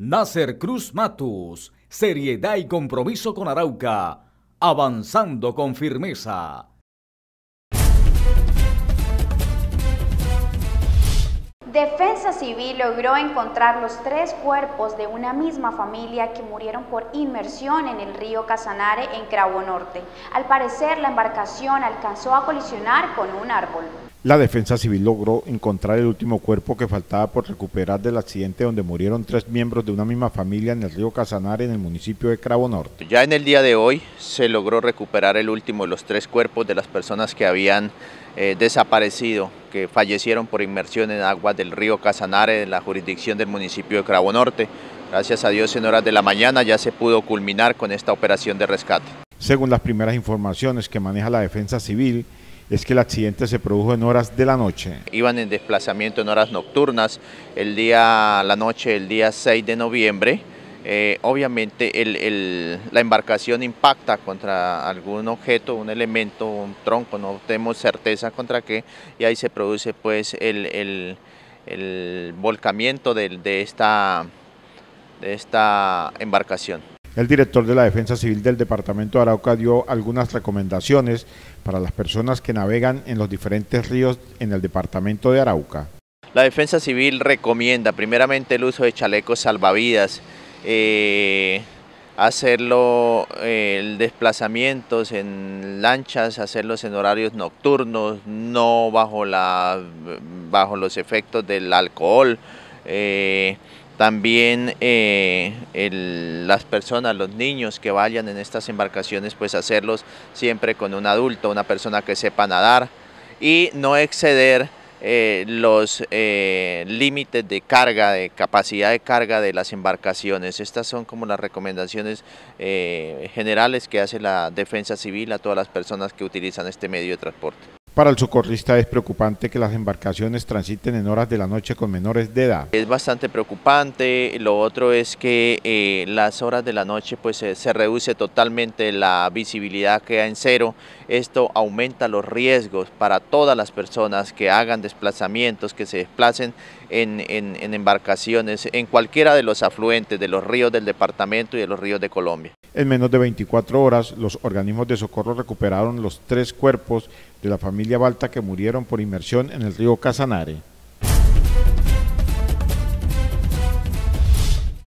Nasser Cruz Matus, seriedad y compromiso con Arauca, avanzando con firmeza. Defensa Civil logró encontrar los tres cuerpos de una misma familia que murieron por inmersión en el río Casanare en Cravo Norte. Al parecer, la embarcación alcanzó a colisionar con un árbol. La Defensa Civil logró encontrar el último cuerpo que faltaba por recuperar del accidente donde murieron tres miembros de una misma familia en el río Casanare en el municipio de Cravo Norte. Ya en el día de hoy se logró recuperar el último de los tres cuerpos de las personas que habían eh, desaparecido, que fallecieron por inmersión en aguas del río Casanare en la jurisdicción del municipio de Cravo Norte. Gracias a Dios en horas de la mañana ya se pudo culminar con esta operación de rescate. Según las primeras informaciones que maneja la defensa civil, es que el accidente se produjo en horas de la noche. Iban en desplazamiento en horas nocturnas, el día, la noche, el día 6 de noviembre, eh, obviamente la embarcación impacta contra algún objeto, un elemento, un tronco, no tenemos certeza contra qué, y ahí se produce pues el, volcamiento de, esta, de esta embarcación. El director de la Defensa Civil del Departamento de Arauca dio algunas recomendaciones para las personas que navegan en los diferentes ríos en el Departamento de Arauca. La Defensa Civil recomienda primeramente el uso de chalecos salvavidas, hacer eh, hacerlo eh, desplazamientos en lanchas, hacerlos en horarios nocturnos, no bajo, la, bajo los efectos del alcohol. Eh, también las personas, los niños que vayan en estas embarcaciones, pues hacerlos siempre con un adulto, una persona que sepa nadar y no exceder eh, los eh, límites de carga, de capacidad de carga de las embarcaciones. Estas son como las recomendaciones eh, generales que hace la defensa civil a todas las personas que utilizan este medio de transporte. Para el socorrista es preocupante que las embarcaciones transiten en horas de la noche con menores de edad. Es bastante preocupante, lo otro es que eh, las horas de la noche pues se reduce totalmente la visibilidad queda en cero, esto aumenta los riesgos para todas las personas que hagan desplazamientos, que se desplacen en, en embarcaciones en cualquiera de los afluentes de los ríos del departamento y de los ríos de Colombia. En menos de 24 horas los organismos de socorro recuperaron los tres cuerpos de la familia familia Balta que murieron por inmersión en el río Casanare.